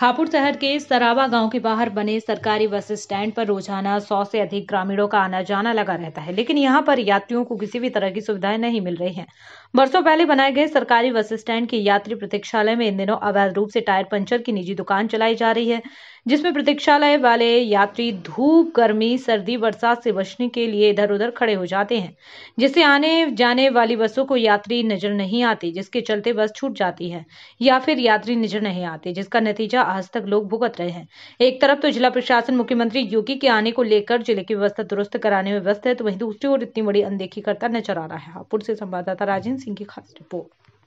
हापुड़ शहर के सरावा गांव के बाहर बने सरकारी बस स्टैंड पर रोजाना सौ से अधिक ग्रामीणों का आना जाना लगा रहता है लेकिन यहां पर यात्रियों को किसी भी तरह की सुविधाएं नहीं मिल रही हैं बरसों पहले बनाए गए सरकारी बस स्टैंड के यात्री प्रतीक्षालय में इन दिनों अवैध रूप से टायर पंचर की निजी दुकान चलाई जा रही है जिसमें प्रतीक्षालय वाले यात्री धूप गर्मी सर्दी बरसात से बचने के लिए इधर उधर खड़े हो जाते हैं जिससे आने जाने वाली बसों को यात्री नजर नहीं आते जिसके चलते बस छूट जाती है या फिर यात्री नजर नहीं आते जिसका नतीजा आज तक लोग भुगत रहे हैं एक तरफ तो जिला प्रशासन मुख्यमंत्री योगी के आने को लेकर जिले की व्यवस्था दुरुस्त कराने में व्यस्त है तो वही दूसरी ओर इतनी बड़ी अनदेखी करता नजर आ रहा है हापुड़ से संवाददाता राजेंद्र सिंह की खास रिपोर्ट